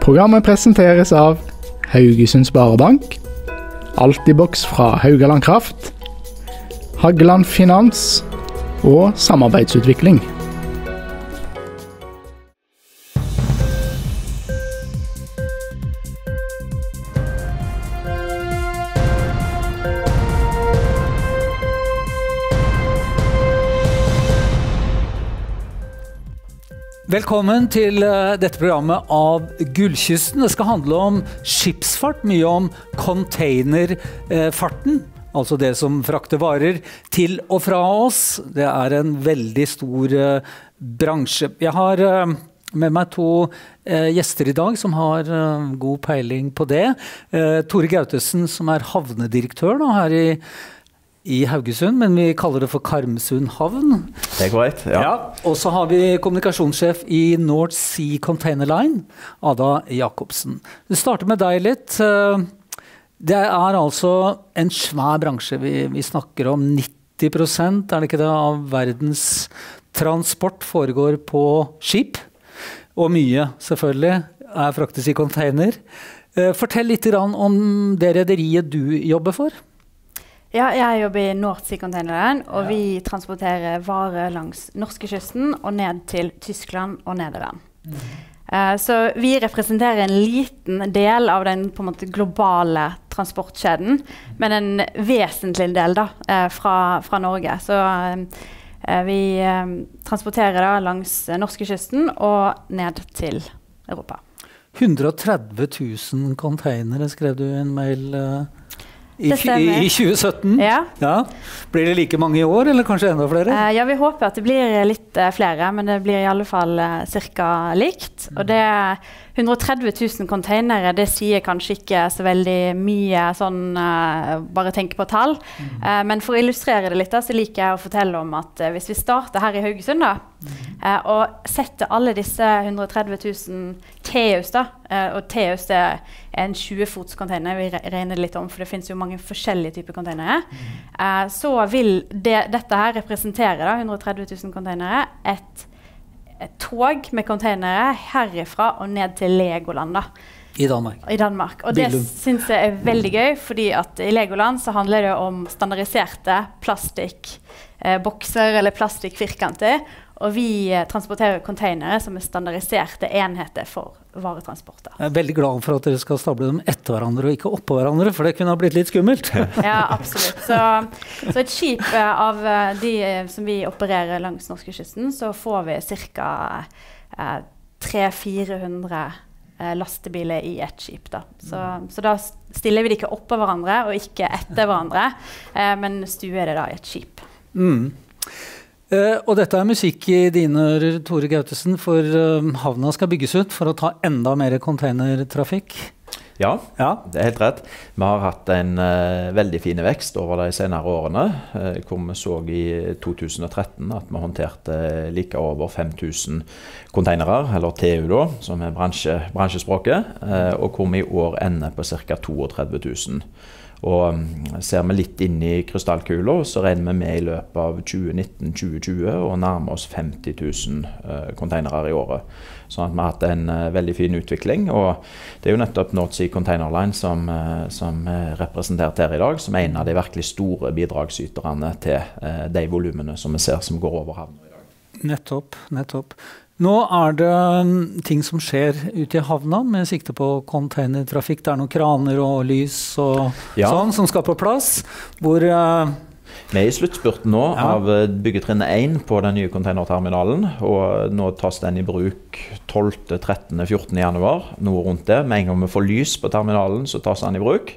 Programmet presenteres av Haugesund Sparebank, Altibox fra Haugaland Kraft, Hageland Finans og Samarbeidsutvikling. Velkommen til eh, dette programmet av Gullkysten. Det skal handle om skipsfart, mye om containerfarten. Altså det som frakter varer til og fra oss. Det er en veldig stor eh, bransje. Jeg har eh, med meg to gjester i dag som har god peiling på det. Tore Gautesen, som er havnedirektør da, her i i Haugesund, men vi kaller det for Karmsund havn. Det er korrekt, ja. ja. Og så har vi kommunikasjonssjef i North Sea Container Line, Ada Jacobsen. Vi starter med deg litt. Eh, det er altså en svær bransje vi, vi snakker om. 90 er det ikke det, av verdens transport foregår på skip. Og mye, selvfølgelig, er fraktes i container. Eh, fortell litt om det rederiet du jobber for. Ja, jeg jobber i North Sea Containeren, og ja. vi transporterer varer langs norskekysten og ned til Tyskland og Nederland. Mm. Uh, så vi representerer en liten del av den måte, globale transportkjeden, mm. men en vesentlig del da, uh, fra, fra, Norge. Så uh, vi transporterer da langs norskekysten og ned til Europa. 130 000 containere skrev du i en mail. Uh i, I, 2017. Ja. ja. Blir det like mange i år, eller kanskje enda flere? Uh, ja, Vi håper at det blir litt uh, flere, men det blir i alle fall uh, eh, ca. likt. Og det 130 000 containere, det sier kanskje ikke så veldig mye, sånn uh, bare tenk på tall. Mm. Uh, men for å illustrere det litt, da, så liker jeg å fortelle om at uh, hvis vi starter her i Haugesund, da, mm. og setter alle disse 130 000 Teus, da, og Teus er en 20 fots container, vi regner det litt om, for det finnes jo mange forskjellige typer containere, mm. så vil det, dette her representere da, 130 000 containere et et tog med containere herifra og ned til Legoland. da. I Danmark. I Danmark. Og Billum. det syns jeg er veldig gøy, fordi at i Legoland så handler det om standardiserte plastikkbokser eh, eller plastikkfirkanter. Og vi eh, transporterer containere som er standardiserte enheter for varetransporter. Jeg er veldig glad for at dere skal stable dem etter hverandre og ikke oppå hverandre, for det kunne ha blitt litt skummelt. ja, absolutt. Så, så, et skip eh, av eh, de eh, som vi opererer langs norskekysten, så får vi ca. Eh, 300-400 lastebiler i ett skip. Da. Så, mm. så, da stiller vi de ikke oppå hverandre og ikke etter hverandre, eh, men stuer det da i et skip. Mm. Eh, og dette er musikk i dine ører, Tore Gautesen, for eh, havna skal bygges ut for å ta enda mer containertrafikk? Ja, ja, det er helt rett. Vi har hatt en uh, veldig fin vekst over de senere årene. hvor vi så i 2013 at vi håndterte like over 5000 konteinere, eller TU, da, som er bransje, bransjespråket. og hvor vi i år ender på ca. 32 000. Og mm, ser vi litt inn i krystallkula, så regner vi med i løpet av 2019-2020 å nærme oss 50 000 konteinere i året. Sånn at vi har hatt en eh, veldig fin utvikling. Og det er jo nettopp North Container Line som, eh, som, er representert her i dag, som er en av de virkelig store bidragsyterne til eh, de volumene som vi ser som går over havna i dag. Nettopp, nettopp. Nå er det um, ting som skjer ute i havna med sikte på containertrafikk. Det er noen kraner og lys og ja. sånn som skal på plass. Hvor uh, vi er i sluttspurten nå ja. av uh, byggetrinn 1 på den nye containerterminalen. og uh, Nå tas den i bruk 12., 13., 14. januar, noe rundt det. Med en gang vi får lys på terminalen, så tas den i bruk.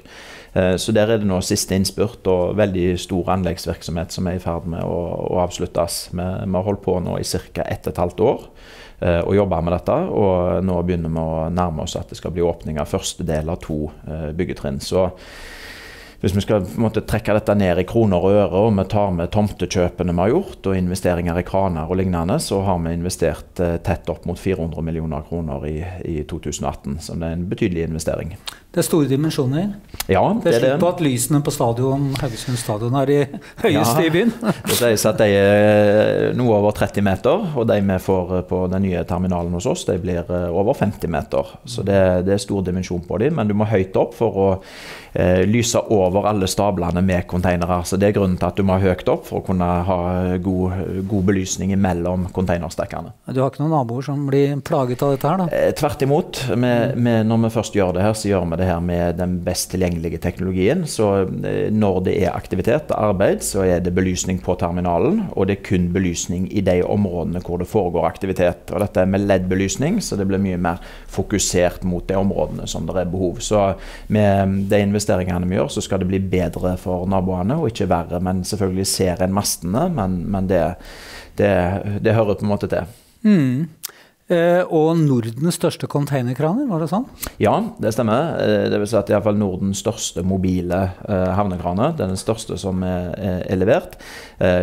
Eh, så der er det nå siste innspurt og veldig stor anleggsvirksomhet som er i ferd med å, å avsluttes. Vi, vi har holdt på nå i ca. et halvt år eh, og jobba med dette. Og nå begynner vi å nærme oss at det skal bli åpning av første del av to eh, byggetrinn. Så hvis vi skal måte, trekke dette ned i kroner og øre, og vi tar med tomtekjøpene vi har gjort, og investeringer i kraner og lignende, så har vi investert tett opp mot 400 millioner kroner i, i 2018. Så det er en betydelig investering. Det er store dimensjoner. Ja, det er slutt på at lysene på stadion, Haugesund stadion er de høyeste ja, i byen. det sies at de er eh, noe over 30 meter, og de vi får eh, på den nye terminalen hos oss, de blir eh, over 50 meter. Så det, det er stor dimensjon på dem, men du må høyt opp for å eh, lyse over alle stablene med konteinere. Så det er grunnen til at du må ha høyt opp for å kunne ha god, god belysning mellom konteinerstekkene. Du har ikke noen naboer som blir plaget av dette her, da? tvert imot. Vi, vi, når vi først gjør det her, så gjør vi det det her med den best tilgjengelige teknologien. Så eh, når det er aktivitet og arbeid, så er det belysning på terminalen. Og det er kun belysning i de områdene hvor det foregår aktivitet. Og dette er med LED-belysning, så det blir mye mer fokusert mot de områdene som det er behov. Så med eh, de investeringene vi gjør, så skal det bli bedre for naboene, og ikke verre. Men selvfølgelig ser en mastene, men, men det, det, det, hører på en måte til. Mm. Eh, og Nordens største containerkraner, var det sånn? Ja, det stemmer. Eh, det vil si at iallfall Nordens største mobile eh, havnekrane. Den største som er levert.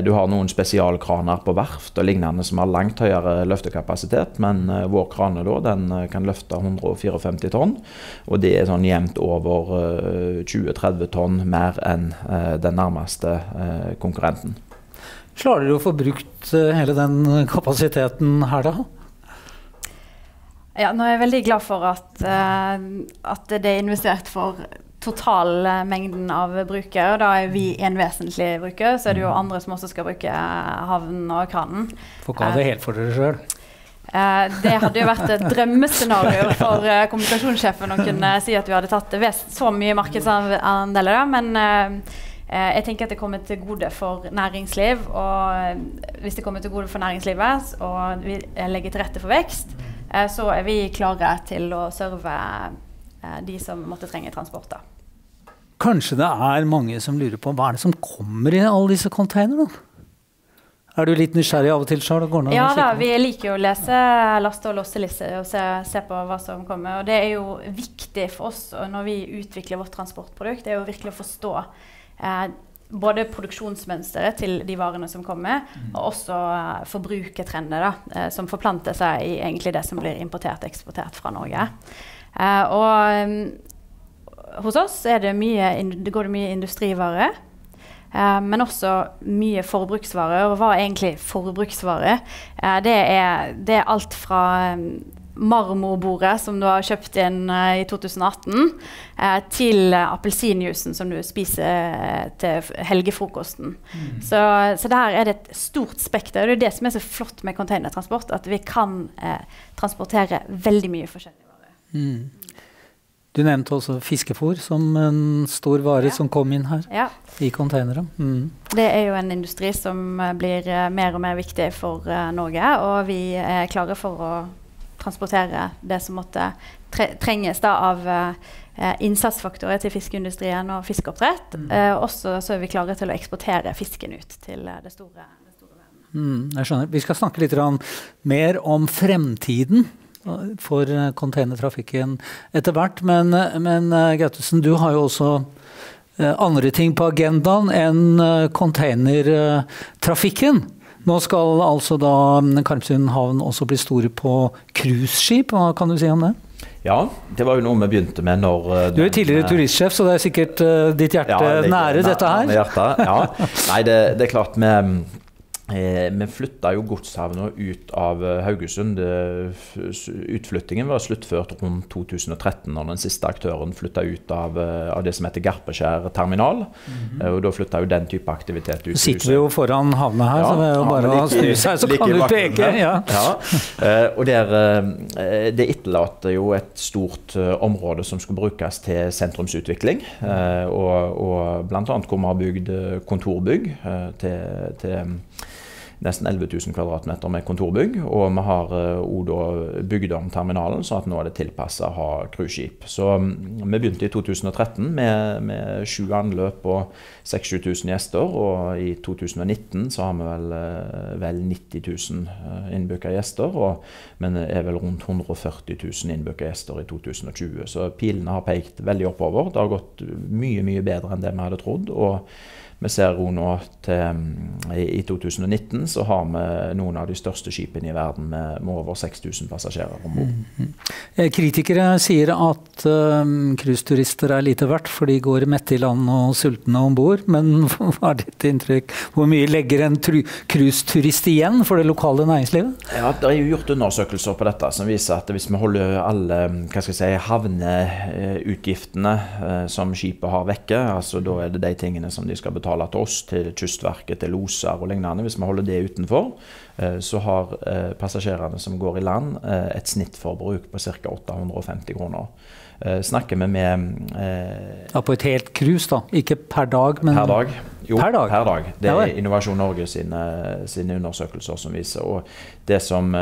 Du har noen spesialkraner på verft og lignende som har langt høyere løftekapasitet, men vår krane da, den kan løfte 154 tonn. Og det er sånn jevnt over 20-30 tonn mer enn den nærmeste konkurrenten. Klarer du å få brukt hele den kapasiteten her, da? Ja, nå er jeg veldig glad for at, uh, at det er investert for totalmengden eh, av brukere. Da er vi en vesentlig bruker, så er det jo mm. andre som også skal bruke eh, havnen og kranen. For hva er det helt for dere sjøl. Uh, det hadde jo vært et drømmescenario for uh, kommunikasjonssjefen å kunne si at vi hadde tatt så mye markedsandeler, men uh, jeg tenker at det kommer til gode for næringsliv. Og hvis det kommer til gode for næringslivet og vi legger til rette for vekst, Eh, så er vi klare til å serve eh, de som måtte trenge transport. Da. Kanskje det er mange som lurer på hva er det som kommer i alle disse containerne? Er du litt nysgjerrig av og til sjøl? Ja da, vi liker jo å lese laste- og losseliste og se, se, på hva som kommer. Og det er jo viktig for oss når vi utvikler vårt transportprodukt, det er jo virkelig å forstå eh, både produksjonsmønsteret til de varene som kommer, mm. og også eh, forbrukertrender da, eh, som forplanter seg i egentlig det som blir importert og eksportert fra Norge. Eh, og um, hos oss det mye, det går det mye industrivarer. men også mye forbruksvarer. Og hva er egentlig forbruksvarer? det, det, er, alt fra marmorbordet som du har kjøpt inn eh, i 2018, eh, til appelsinjuicen som du spiser eh, til helgefrokosten. Mm. Så, så der er det et stort spekter. Og det er det som er så flott med containertransport, at vi kan eh, transportere veldig mye forskjellig. Mm. Du nevnte også fiskefôr som en stor vare ja. som kom inn her ja. i containere. Mm. Det er jo en industri som blir mer og mer viktig for Norge, og vi er klare for å transportere det som måtte tre trenges da, av eh, innsatsfaktorer til fiskeindustrien og fiskeoppdrett. Mm. Eh, også så er vi klare til å eksportere fisken ut til eh, det store, det store verden. Mm, jeg skjønner. Vi skal snakke litt mer om fremtiden eh, for eh, containertrafikken etter hvert. Men, men Gautesen, du har jo også andre ting på agendaen enn containertrafikken. Nå skal altså da Karmsund havn også bli store på cruiseskip. Hva kan du si om det? Ja, det var jo noe vi begynte med når eh, Du er tidligere eh, turistsjef, så det er sikkert eh, ditt hjerte ja, det, nære dette her? Hjerte, ja. Nei, det, det, er klart vi Eh, vi flytta jo godshavna ut av eh, Haugesund. Utflyttingen var sluttført rundt 2013, når den siste aktøren flytta ut av, eh, av, det som heter Garpeskjær terminal. Mm -hmm. Og Da flytta jo den type aktivitet ut. Sitter vi jo foran havna her, ja, så det er jo bare like, å snu seg, så like kan du peke. Ja. og der, Det etterlater jo et stort område som skulle brukes til sentrumsutvikling. Og, og bl.a. hvor vi har bygd kontorbygg til, til nesten 11 000 kvadratmeter med kontorbygg. Og vi har òg eh, bygd om terminalen, sånn at nå er det tilpassa å ha cruiseskip. Så mm, vi begynte i 2013 med, med sju anløp og 6000-7000 gjester. Og i 2019 så har vi vel, eh, vel 90 000 eh, innbooka gjester, og, men er vel rundt 140 000 innbooka gjester i 2020. Så pilene har pekt veldig oppover. Det har gått mye, mye bedre enn det vi hadde trodd. og vi ser jo nå at mm, i 2019 så har vi noen av de største skipene i verden med, over 6000 passasjerer om bord. Mm -hmm. Kritikere sier at eh, cruiseturister er lite verdt, for de går mette i land og sultne om bord. Men hva er ditt inntrykk? Hvor mye legger en cruiseturist igjen for det lokale næringslivet? Ja, Det er jo gjort undersøkelser på dette som viser at hvis vi holder alle mm, hva skal jeg si, havneutgiftene eh, som skipet har vekke, altså da er det de tingene som de skal betale betaler til oss, til Kystverket, til loser og lignende, hvis vi holder det utenfor, eh, så har eh, passasjerene som går i land, eh, et snittforbruk på ca. 850 kroner. Snakker vi med ja, På et helt cruise, da? Ikke per dag, men Per dag. Jo, per dag. Per dag. Det er Innovasjon Norge sine, sine, undersøkelser som viser. Og det som,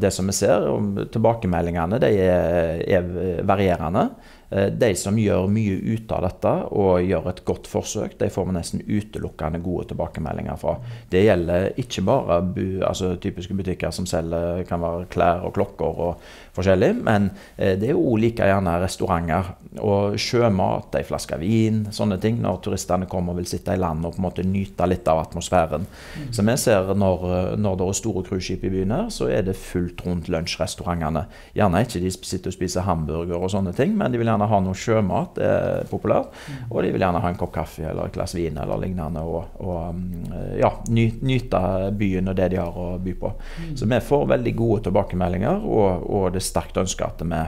det som vi ser, og tilbakemeldingene, de er, er varierende. Eh, de som gjør mye ut av dette og gjør et godt forsøk, de får vi nesten utelukkende gode tilbakemeldinger fra. Det gjelder ikke bare bu, altså typiske butikker som selger kan være klær og klokker og forskjellig, men eh, det er jo like gjerne restauranter og sjømat, ei flaske vin, sånne ting, når turistene kommer og vil sitte i land og på en måte nyte litt av atmosfæren. Mm. Så vi ser når, eh, når det er store cruiseskip i byen her, så er det fullt rundt lunsjrestaurantene. Gjerne ikke de sitter og spiser hamburger og sånne ting, men de vil gjerne gjerne ha noe sjømat, det er populært. Og de vil gjerne ha en kopp kaffe eller et glass vin eller lignende. Og, og mm, ja, ny, nyte byen og det de har å by på. Mm. Så vi får veldig gode tilbakemeldinger, og, og det er sterkt ønske at vi,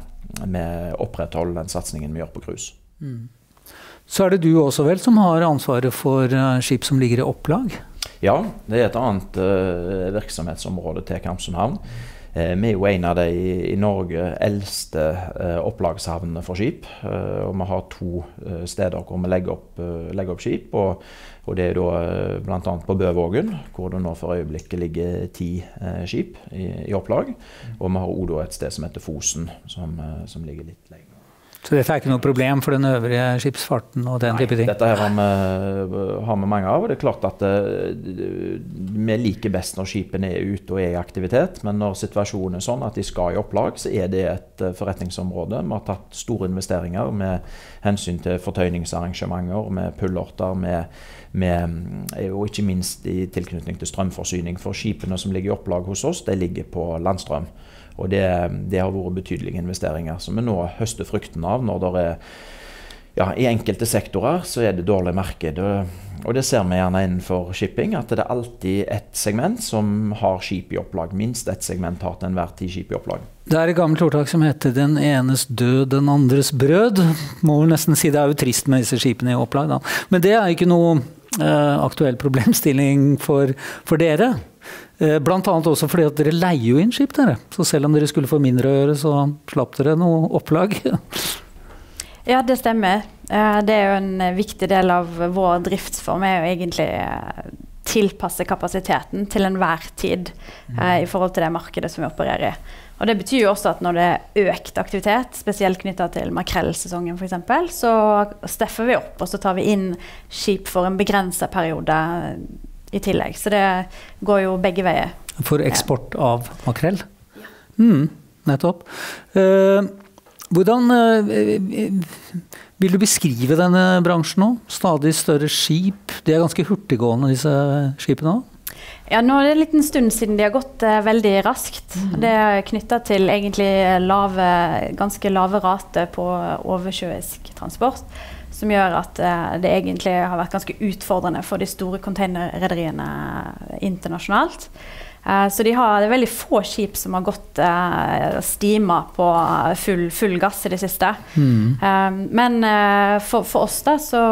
opprettholder den satsingen vi gjør på cruise. Mm. Så er det du også vel som har ansvaret for eh, skip som ligger i opplag? Ja, det er et annet uh, virksomhetsområde til Kamsund havn. Eh, vi er jo en av de i Norge eldste eh, opplagshavnene for skip. Eh, og vi har to steder hvor vi legger opp, legger opp skip. Og, og, det er da bl.a. på Bøvågen, hvor det nå for øyeblikket ligger ti skip i, i opplag. Og vi har òg et sted som heter Fosen, som, som ligger litt lenger. Så dette er ikke noe problem for den øvrige skipsfarten? og den Nei, type ting? dette her har vi, eh, mange av. og det er klart at eh, Vi liker best når skipene er ute og er i aktivitet, men når situasjonen er sånn at de skal i opplag, så er det et eh, forretningsområde. Vi har tatt store investeringer med hensyn til fortøyningsarrangementer, med pullorter, med, med, og ikke minst i tilknytning til strømforsyning. For skipene som ligger i opplag hos oss, de ligger på landstrøm. Og det, det har vært betydelige investeringer som vi nå høster frukten av når det er ja, I enkelte sektorer så er det dårlig marked. Og det ser vi gjerne innenfor shipping, at det er alltid ett segment som har skip i opplag. Minst ett segment har til enhver tid skip i opplag. Det er et gammelt ordtak som heter 'den enes død, den andres brød'. Må vel nesten si det er jo trist med disse skipene i opplag, da. Men det er ikke noe eh, aktuell problemstilling for, for dere? Eh, Bl.a. også fordi at dere leier jo inn skip, dere. Så selv om dere skulle få mindre å gjøre, så slapp dere noe opplag. ja, det stemmer. Eh, det er jo en viktig del av vår driftsform er jo egentlig eh, tilpasse kapasiteten til enhver tid mm. i forhold til det markedet som vi opererer i. Og Det betyr jo også at når det er økt aktivitet, spesielt knytta til makrellsesongen f.eks., så steffer vi opp og så tar vi inn skip for en begrensa periode i tillegg. Så det går jo begge veier. For eksport av makrell? Ja. Mm, nettopp. Eh, hvordan eh, vil du beskrive denne bransjen nå? Stadig større skip. De er ganske hurtiggående, disse skipene Ja, nå er det en liten stund siden de har gått eh, veldig raskt. Mm. Det er knytta til egentlig lave, ganske lave rater på oversjøisk transport. Som gjør at eh, det egentlig har vært ganske utfordrende for de store containerrederiene eh, internasjonalt. Eh, så de har, det er veldig få skip som har gått uh, stima på full, full, gass i det siste. Mm. Um, men uh, for, for, oss da, så,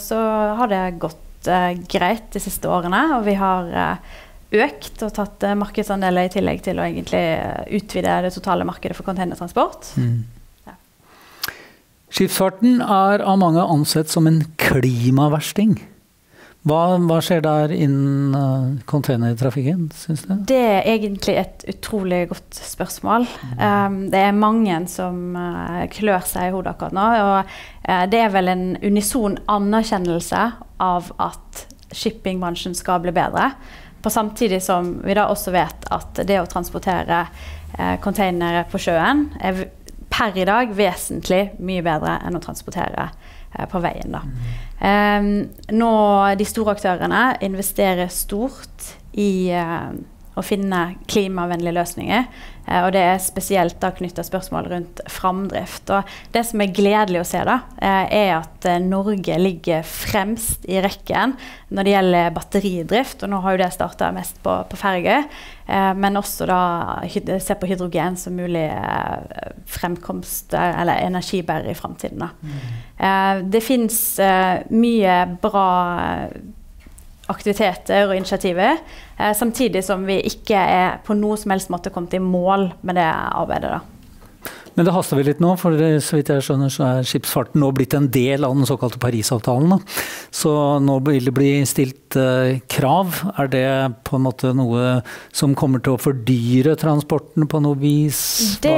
så har det gått uh, greit de siste årene. Og vi har økt og tatt markedsandeler i tillegg til å egentlig utvide det totale markedet for containertransport. Mm. Skipsfarten er av mange ansett som en klimaversting. Hva, hva skjer der innen eh, containertrafikken, syns du? Det er egentlig et utrolig godt spørsmål. Um, det er mange som eh, klør seg i hodet akkurat nå. Og eh, det er vel en unison anerkjennelse av at shippingbransjen skal bli bedre. På samtidig som vi da også vet at det å transportere eh, containere på sjøen er per i dag vesentlig mye bedre enn å transportere eh, på veien. Da. Mm. Ehm, nå de store aktørene investerer stort i eh, å finne klimavennlige løsninger. Eh, og det er spesielt da knytta spørsmål rundt framdrift. Og det som er gledelig å se, da, eh, er at eh, Norge ligger fremst i rekken når det gjelder batteridrift. Og nå har jo det starta mest på, på ferger, men også da se på hydrogen som mulig fremkomst eller energibærer i framtiden. Mm. det fins mye bra aktiviteter og initiativer. Eh, samtidig som vi ikke er på noe som helst måte kommet i mål med det arbeidet. da. Men det haster vi litt nå, for så vidt jeg skjønner så er skipsfarten nå blitt en del av den såkalte Parisavtalen. Da. Så nå vil det bli stilt eh, krav. Er det på en måte noe som kommer til å fordyre transporten på noe vis? Det,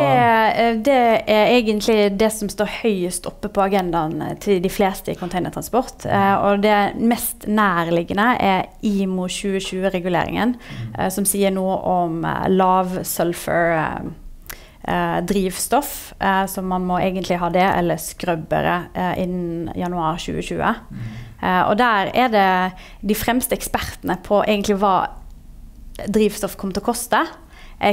eh, det er egentlig det som står høyest oppe på agendaen eh, til de fleste i containertransport. Eh, og det mest nærliggende er IMO 2020-reguleringen, mm. eh, som sier noe om eh, lav sulfur Eh, drivstoff, eh, som man må egentlig ha det, eller skrøbbere, eh, innen januar 2020. Mm. og der er det de fremste ekspertene på egentlig hva drivstoff kommer til å koste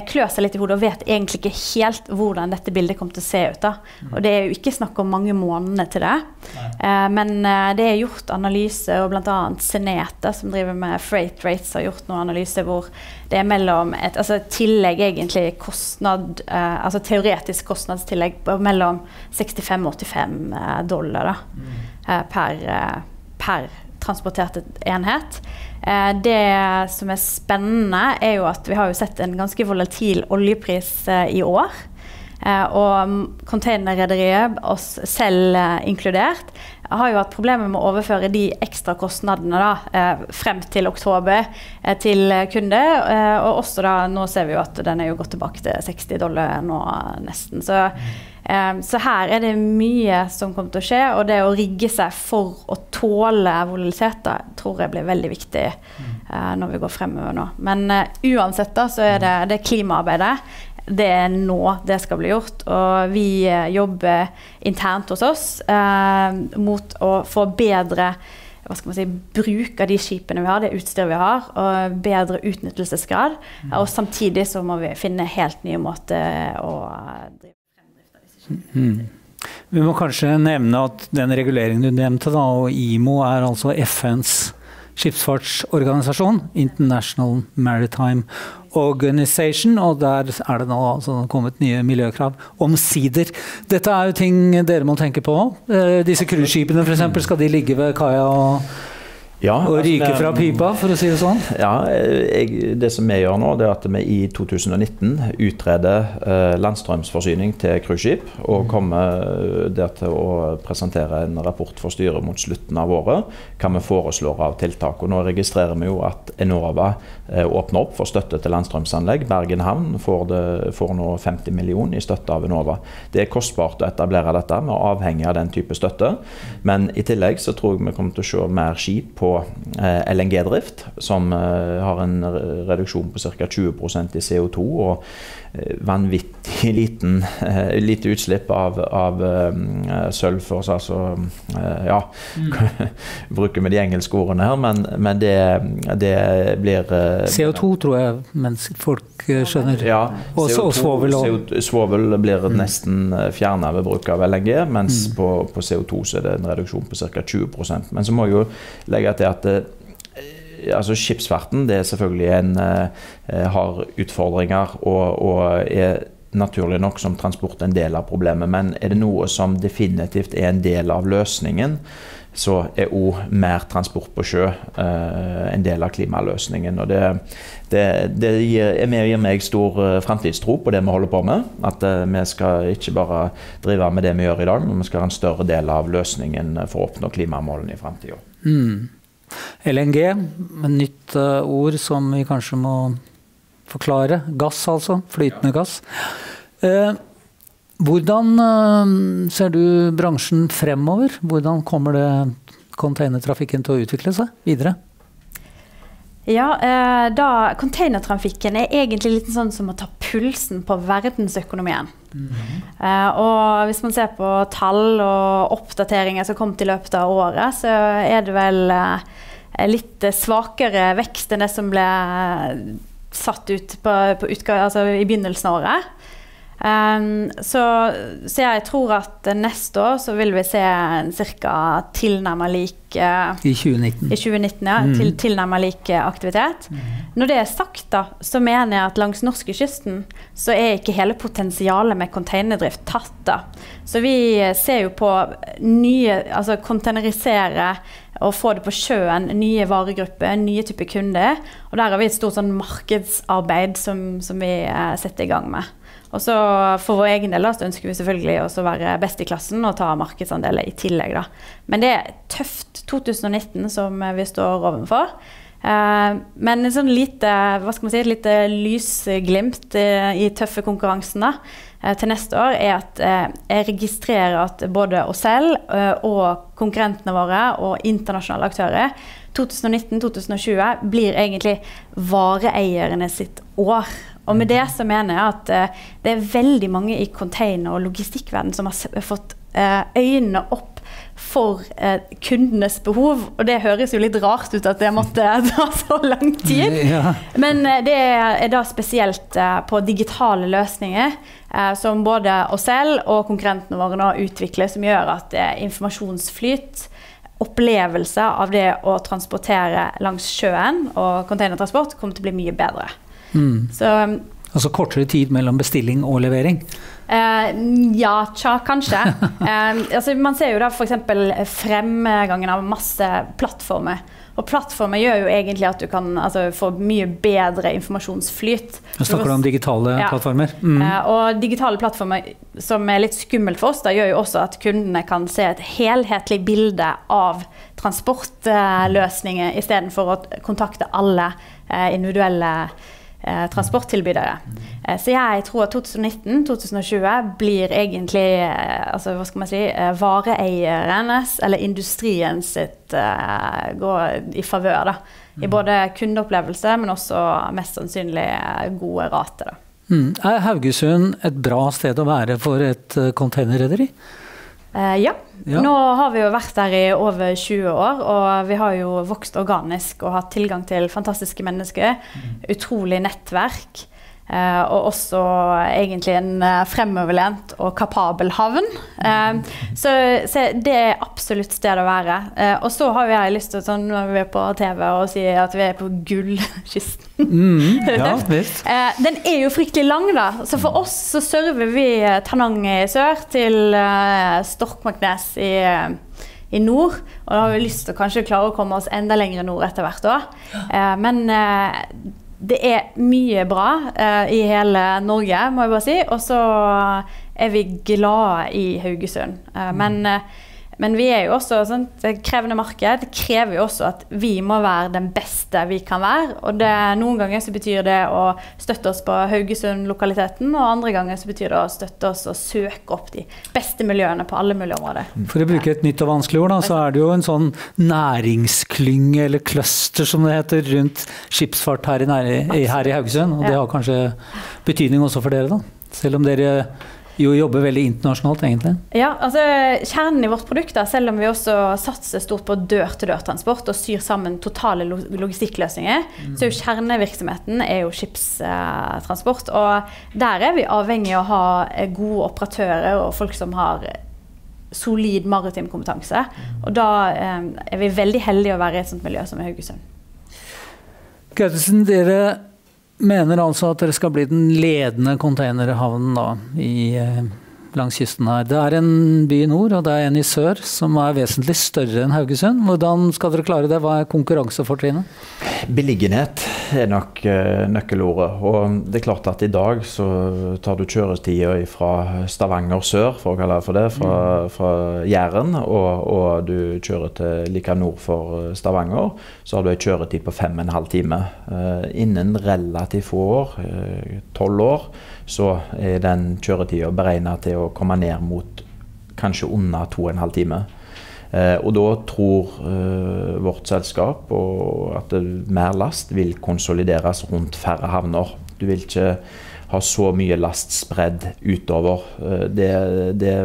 klør seg litt i hodet og vet egentlig ikke helt hvordan dette bildet kommer til å se ut. da. Mm. Og det er jo ikke snakk om mange månedene til det. Eh, men eh, det er gjort analyse, og bl.a. Senete, som driver med freight rates, har gjort noen analyse hvor det er mellom et altså, tillegg, egentlig kostnad eh, Altså teoretisk kostnadstillegg mellom 65 og 85 eh, dollar da, mm. Eh, per, per transportert enhet. Eh, det som er spennende, er jo at vi har sett en ganske volatil oljepris eh, i år. Eh, og containerrederiet, oss selv inkludert, har jo hatt problemer med å overføre de ekstra kostnadene da, frem til oktober til kunder. Og også da, nå ser vi jo at den er jo gått tilbake til 60 dollar nå nesten. Så mm. Ehm, så her er det mye som kommer til å skje, og det å rigge seg for å tåle volaliteter tror jeg blir veldig viktig mm. eh, når vi går fremover nå. Men eh, uansett da, så er det, mm. det klimaarbeidet det er nå det skal bli gjort. Og vi eh, jobber internt hos oss eh, mot å få bedre si, bruk av de skipene vi har, det utstyret vi har, og bedre utnyttelsesgrad. Mm. Og samtidig så må vi finne helt nye måter å drive Mm. Vi må kanskje nevne at den reguleringen du nevnte, da, og IMO, er altså FNs skipsfartsorganisasjon, International Maritime Organization, og der er det nå altså kommet nye miljøkrav. Omsider. Dette er jo ting dere må tenke på. Eh, disse cruiseskipene f.eks., skal de ligge ved kaia og ja, og altså, ryke altså, fra pipa, for å si det sånn? Ja, jeg, Det som vi gjør nå, det er at vi i 2019 utreder eh, landstrømsforsyning til cruiseskip. Og mm. kommer eh, der til å presentere en rapport for styret mot slutten av året. Hva vi foreslår av tiltak. Og nå registrerer vi jo at Enova eh, åpner opp for støtte til landstrømsanlegg. Bergen havn får, får nå 50 millioner i støtte av Enova. Det er kostbart å etablere dette, vi er avhengig av den type støtte. Mm. Men i tillegg så tror jeg vi kommer til å se mer skip på Eh, LNG-drift, som eh, har en reduksjon på ca. 20 i CO2 og Eh, vanvittig liten, eh, lite utslipp av, av eh, sølv for oss. Altså ja mm. Bruker vi de engelske ordene her, men, men det, det, blir CO2 tror jeg mens folk skjønner. Ja, og, CO2, og svovel Svovel blir mm. nesten fjerna ved bruk av LNG, mens mm. på, på, CO2 så er det en reduksjon på ca. 20 Men så må jeg jo legge til at altså Skipsfarten det er selvfølgelig en eh, eh, har utfordringer og, og er naturlig nok som transport en del av problemet. Men er det noe som definitivt er en del av løsningen, så er òg mer transport på sjø eh, en del av klimaløsningen. Og det, det, det gir, gir, meg stor eh, framtidstro på det vi holder på med. At eh, vi skal ikke bare drive med det vi gjør i dag, men vi skal ha en større del av løsningen for å oppnå klimamålene i framtida. Mm. LNG, et nytt eh, ord som vi kanskje må forklare. Gass, altså. Flytende ja. gass. Eh, hvordan eh, ser du bransjen fremover? Hvordan kommer det containertrafikken til å utvikle seg videre? Ja, da Containertrafikken er egentlig litt sånn som å tappe pulsen på verdensøkonomien. Mm -hmm. og hvis man ser på tall og oppdateringer som kom til løpet av året, så er det vel eh, litt svakere vekst enn det som ble eh, satt ut på, på utgave, altså i begynnelsen av året. Um, så, så, jeg tror at neste år så vil vi se ca. tilnærmet lik uh, I 2019. I 2019, ja. Mm. Til, tilnærmet lik eh, aktivitet. Mm. Når det er sagt, da, så mener jeg at langs norskekysten så er ikke hele potensialet med containerdrift tatt. da. Så vi eh, ser jo på nye Altså containerisere og få det på sjøen, nye varegrupper, nye typer kunder. Og der har vi et stort sånn markedsarbeid som, som vi uh, setter i gang med. Og så For vår egen del så ønsker vi selvfølgelig å være best i klassen og ta markedsandeler i tillegg. Da. Men det er tøft 2019 som vi står overfor. Eh, men et sånn lite, hva skal man si, et lite lysglimt i, i tøffe konkurransen da, eh, til neste år er at eh, jeg registrerer at både oss selv eh, og konkurrentene våre og internasjonale aktører 2019-2020 blir egentlig vareeierne sitt år. Og med det så mener jeg at eh, det er veldig mange i container- og logistikkverden som har fått eh, øynene opp for eh, kundenes behov. Og det høres jo litt rart ut at det måtte ta så lang tid. Ja. Men eh, det er da spesielt eh, på digitale løsninger, eh, som både oss selv og konkurrentene våre nå utvikler, som gjør at eh, informasjonsflyt Opplevelse av det å transportere langs sjøen og containertransport kommer til å bli mye bedre. Mm. Så, um, altså kortere tid mellom bestilling og levering? Eh, ja, tja, kanskje. eh, altså, man ser jo da f.eks. fremgangen av masse plattformer. Og plattformer gjør jo egentlig at du kan altså, få mye bedre informasjonsflyt. Nå snakker du om digitale ja. plattformer. Mm. Eh, og digitale plattformer, som er litt skummelt for oss, da, gjør jo også at kundene kan se et helhetlig bilde av transportløsninger, eh, istedenfor å kontakte alle eh, individuelle Eh, transporttilbydere. Eh, så jeg tror at 2019-2020 blir egentlig eh, altså, hva skal man si, vareeiernes eller industrien sitt går i favør. I mm. både kundeopplevelse, men også mest sannsynlig gode rater. Mm. Er Haugesund et bra sted å være for et containerrederi? Uh, Eh, ja. ja. Nå har vi jo vært der i over 20 år, og vi har jo vokst organisk og hatt tilgang til fantastiske mennesker. Mm. Utrolig nettverk. Eh, og også egentlig en eh, fremoverlent og kapabel havn. Eh, så, så, det er absolutt sted å være. og så har jeg lyst til, sånn, når vi er på TV, å si at vi er på gullkysten. Mm, ja, visst. den er jo fryktelig lang, da. Så for oss så server vi Tanang i sør til Stokmarknes i i nord. Og da har vi lyst til å kanskje klare å komme oss enda lenger nord etter hvert òg. men det er mye bra eh, i hele Norge, må jeg bare si. Og så er vi glade i Haugesund. Eh, men mm. eh, men vi er jo også sånn, et krevende marked. Det krever jo også at vi må være den beste vi kan være. Og det, noen ganger så betyr det å støtte oss på Haugesund-lokaliteten, og andre ganger så betyr det å støtte oss og søke opp de beste miljøene på alle mulige områder. Mm. For å bruke et nytt og vanskelig ord, da, så er det jo en sånn næringsklynge, eller cluster som det heter, rundt skipsfart her i, her i Haugesund. Og det har kanskje betydning også for dere, da? Selv om dere jo jobber veldig internasjonalt, egentlig. Ja, altså Kjernen i vårt produkt, da, selv om vi også satser stort på dør-til-dør-transport og syr sammen totale logistikkløsninger, mm. så er jo kjernevirksomheten er jo skipstransport. Og der er vi avhengig av å ha eh, gode operatører og folk som har solid maritim kompetanse. Mm. Og da eh, er vi veldig heldige å være i et sånt miljø som i Haugesund. Gautesen, dere mener altså at dere skal bli den ledende containerhavnen da, i eh, langs kysten her. Det er en by i nord og det er en i sør som er vesentlig større enn Haugesund. Hvordan skal dere klare det? Hva er konkurransefortrinnet? Beliggenhet er nok eh, nøkkelordet. Og det er klart at i dag så tar du kjøretida fra Stavanger sør, for å kalle det for det, fra, mm. fra Jæren, og, og, du kjører til like nord for eh, Stavanger. Så har du ei kjøretid på fem og en halv time. Eh, innen relativt få år, tolv år så er den kjøretida beregna til å komme ned mot kanskje under 2,5 timer. Eh, og da tror eh, vårt selskap at mer last vil konsolideres rundt færre havner. Du vil ikke ha så mye last spredd utover. Eh, det, det,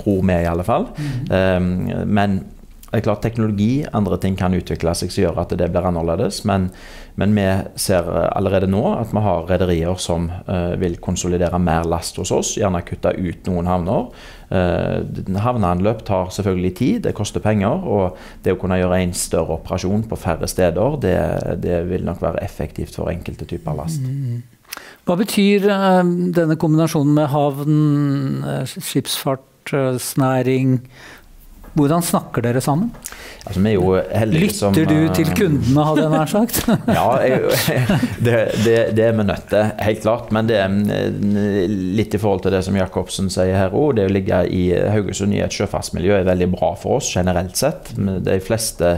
tror vi i alle fall. Mm. Ehm, men det er klart teknologi, andre ting kan utvikle seg som gjør at det blir annerledes. Men men vi ser eh, allerede nå at vi har rederier som eh, vil konsolidere mer last hos oss. Gjerne kutte ut noen havner. Eh, havneanløp tar selvfølgelig tid, det koster penger. Og det å kunne gjøre en større operasjon på færre steder, det, det vil nok være effektivt for enkelte typer last. Hva betyr denne kombinasjonen med havn, skipsfartsnæring, hvordan snakker dere sammen? Altså, Lytter som, du eh, til kundene, hadde jeg nær sagt? ja, det, det, det er vi nødt til, helt klart. Men det er mm, litt i forhold til det som Jacobsen sier her òg. Det å ligge i Haugesund i et sjøfartsmiljø er veldig bra for oss generelt sett. De fleste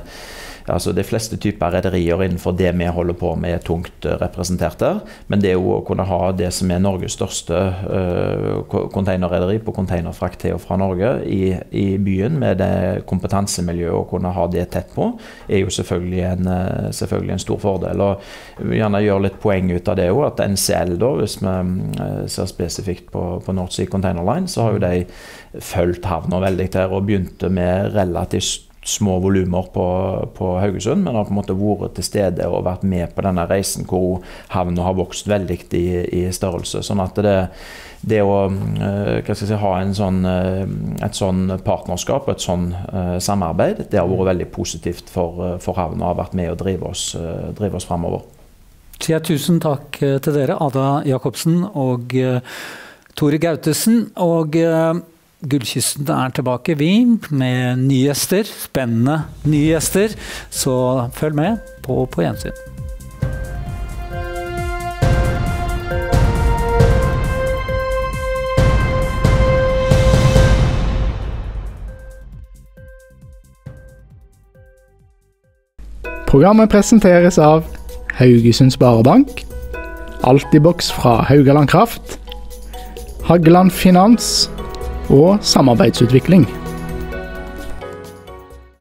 altså De fleste typer rederier innenfor det vi holder på med, er tungt eh, representert der. Men det å kunne ha det som er Norges største eh, containerrederi på containerfrakt til og fra Norge i, i, byen, med det kompetansemiljøet å kunne ha det tett på, er jo selvfølgelig en, eh, selvfølgelig en stor fordel. Og jeg vil gjerne gjøre litt poeng ut av det òg, at NCL, da, hvis vi ser spesifikt på, på North Sea Container Line, så har jo de fulgt havna veldig der og begynte med relativt små volumer på, på, Haugesund, men har på en måte vært til stede og vært med på denne reisen hvor havna har vokst veldig i, i, størrelse. Sånn at det, det å eh, si, ha sånn, eh, et sånn partnerskap og et sånn eh, samarbeid, det har vært veldig positivt for, for havna og har vært med å drive oss, drive oss framover. Tusen takk til dere, Ada Jacobsen og Tore Gautesen. og Gullkysten er tilbake, vi, med nye gjester. Spennende nye gjester. Så følg med på, på gjensyn. Programmet presenteres av Haugesund Sparebank, Altibox fra Haugaland Kraft, Hageland Finans og samarbeidsutvikling.